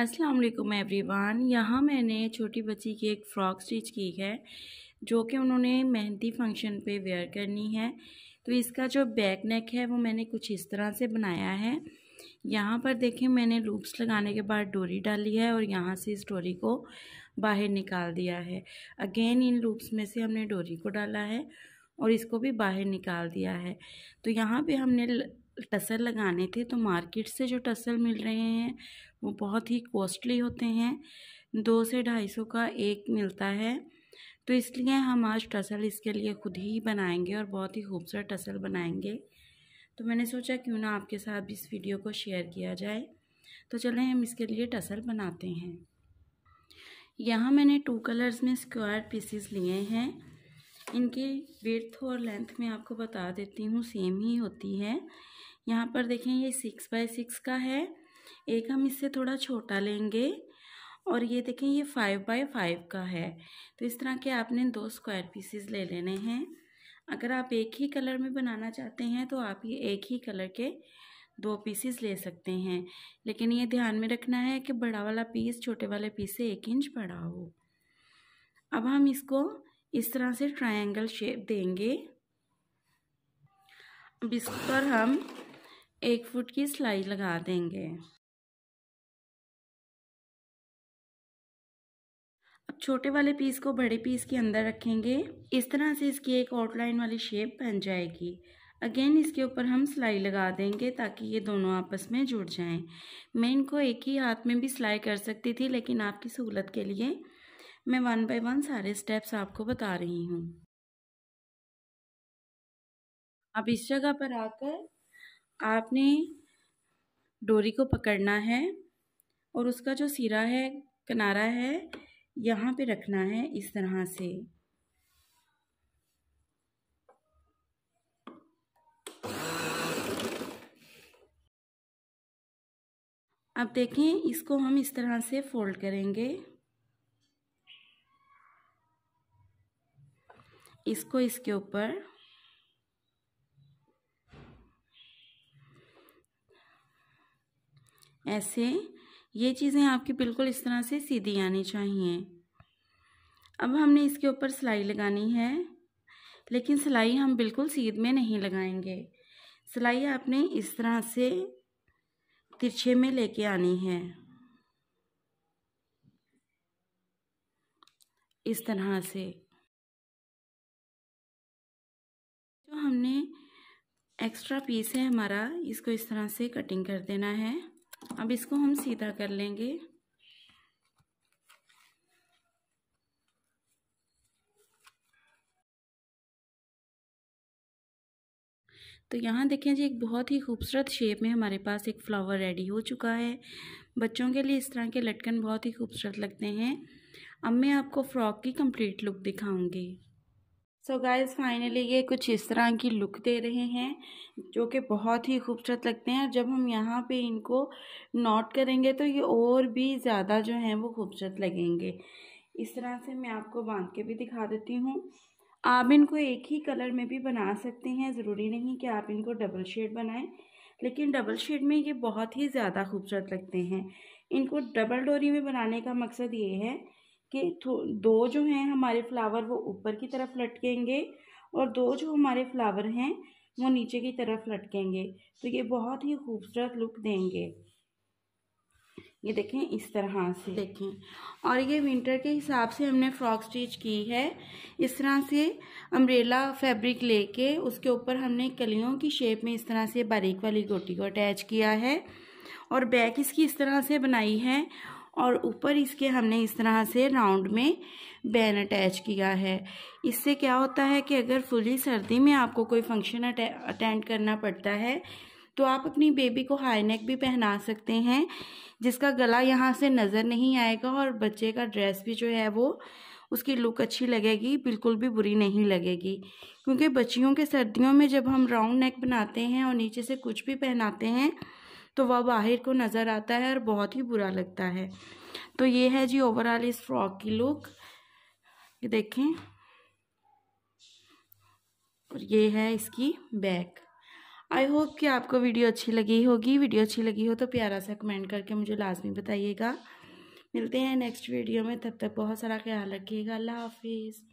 अस्सलाम वालेकुम एवरीवन यहाँ मैंने छोटी बच्ची की एक फ़्रॉक स्टिच की है जो कि उन्होंने मेहंदी फंक्शन पे वेयर करनी है तो इसका जो बैक नेक है वो मैंने कुछ इस तरह से बनाया है यहाँ पर देखें मैंने लूप्स लगाने के बाद डोरी डाली है और यहाँ से इस डोरी को बाहर निकाल दिया है अगेन इन लूप्स में से हमने डोरी को डाला है और इसको भी बाहर निकाल दिया है तो यहाँ पे हमने टसल लगाने थे तो मार्केट से जो टसल मिल रहे हैं वो बहुत ही कॉस्टली होते हैं दो से ढाई सौ का एक मिलता है तो इसलिए हम आज टसल इसके लिए खुद ही बनाएंगे और बहुत ही खूबसूरत टसल बनाएंगे तो मैंने सोचा क्यों ना आपके साथ भी इस वीडियो को शेयर किया जाए तो चलें हम इसके लिए टसल बनाते हैं यहाँ मैंने टू कलर्स में स्क्वायर पीसीस लिए हैं इनकी विर्थ और लेंथ मैं आपको बता देती हूँ सेम ही होती है यहाँ पर देखें ये सिक्स बाय सिक्स का है एक हम इससे थोड़ा छोटा लेंगे और ये देखें ये फाइव बाय फाइव का है तो इस तरह के आपने दो स्क्वायर पीसेस ले लेने हैं अगर आप एक ही कलर में बनाना चाहते हैं तो आप ये एक ही कलर के दो पीसेस ले सकते हैं लेकिन ये ध्यान में रखना है कि बड़ा वाला पीस छोटे वाले पीस से एक इंच बड़ा हो अब हम इसको इस तरह से ट्रायंगल शेप देंगे अब इस पर हम एक फुट की सिलाई लगा देंगे अब छोटे वाले पीस को बड़े पीस के अंदर रखेंगे इस तरह से इसकी एक आउटलाइन वाली शेप बन जाएगी अगेन इसके ऊपर हम सिलाई लगा देंगे ताकि ये दोनों आपस में जुड़ जाएं मैं इनको एक ही हाथ में भी सिलाई कर सकती थी लेकिन आपकी सहूलत के लिए मैं वन बाय वन सारे स्टेप्स आपको बता रही हूँ अब इस जगह पर आकर आपने डोरी को पकड़ना है और उसका जो सिरा है किनारा है यहाँ पे रखना है इस तरह से अब देखें इसको हम इस तरह से फोल्ड करेंगे इसको इसके ऊपर ऐसे ये चीज़ें आपकी बिल्कुल इस तरह से सीधी आनी चाहिए अब हमने इसके ऊपर सिलाई लगानी है लेकिन सिलाई हम बिल्कुल सीध में नहीं लगाएंगे सिलाई आपने इस तरह से तिरछे में लेके आनी है इस तरह से जो हमने एक्स्ट्रा पीस है हमारा इसको इस तरह से कटिंग कर देना है अब इसको हम सीधा कर लेंगे तो यहाँ देखें जी एक बहुत ही खूबसूरत शेप में हमारे पास एक फ्लावर रेडी हो चुका है बच्चों के लिए इस तरह के लटकन बहुत ही खूबसूरत लगते हैं अब मैं आपको फ़्रॉक की कंप्लीट लुक दिखाऊंगी सो गाइस फाइनली ये कुछ इस तरह की लुक दे रहे हैं जो कि बहुत ही खूबसूरत लगते हैं जब हम यहाँ पे इनको नोट करेंगे तो ये और भी ज़्यादा जो हैं वो खूबसूरत लगेंगे इस तरह से मैं आपको बांध के भी दिखा देती हूँ आप इनको एक ही कलर में भी बना सकते हैं ज़रूरी नहीं कि आप इनको डबल शेड बनाएं लेकिन डबल शेड में ये बहुत ही ज़्यादा खूबसूरत लगते हैं इनको डबल डोरी में बनाने का मकसद ये है कि दो जो हैं हमारे फ्लावर वो ऊपर की तरफ लटकेंगे और दो जो हमारे फ्लावर हैं वो नीचे की तरफ लटकेंगे तो ये बहुत ही खूबसूरत लुक देंगे ये देखें इस तरह से देखें और ये विंटर के हिसाब से हमने फ्रॉक स्टिच की है इस तरह से अम्ब्रेला फैब्रिक लेके उसके ऊपर हमने कलियों की शेप में इस तरह से बारीक वाली गोटी को अटैच किया है और बैक इसकी इस तरह से बनाई है और ऊपर इसके हमने इस तरह से राउंड में बैन अटैच किया है इससे क्या होता है कि अगर फुली सर्दी में आपको कोई फंक्शन अटेंड करना पड़ता है तो आप अपनी बेबी को हाई नेक भी पहना सकते हैं जिसका गला यहाँ से नज़र नहीं आएगा और बच्चे का ड्रेस भी जो है वो उसकी लुक अच्छी लगेगी बिल्कुल भी बुरी नहीं लगेगी क्योंकि बच्चियों के सर्दियों में जब हम राउंड नेक बनाते हैं और नीचे से कुछ भी पहनाते हैं तो वह बाहर को नज़र आता है और बहुत ही बुरा लगता है तो ये है जी ओवरऑल इस फ्रॉक की लुक देखें और ये है इसकी बैक आई होप कि आपको वीडियो अच्छी लगी होगी वीडियो अच्छी लगी हो तो प्यारा सा कमेंट करके मुझे लाजमी बताइएगा मिलते हैं नेक्स्ट वीडियो में तब तक बहुत सारा ख्याल रखिएगा अल्लाह हाफिज़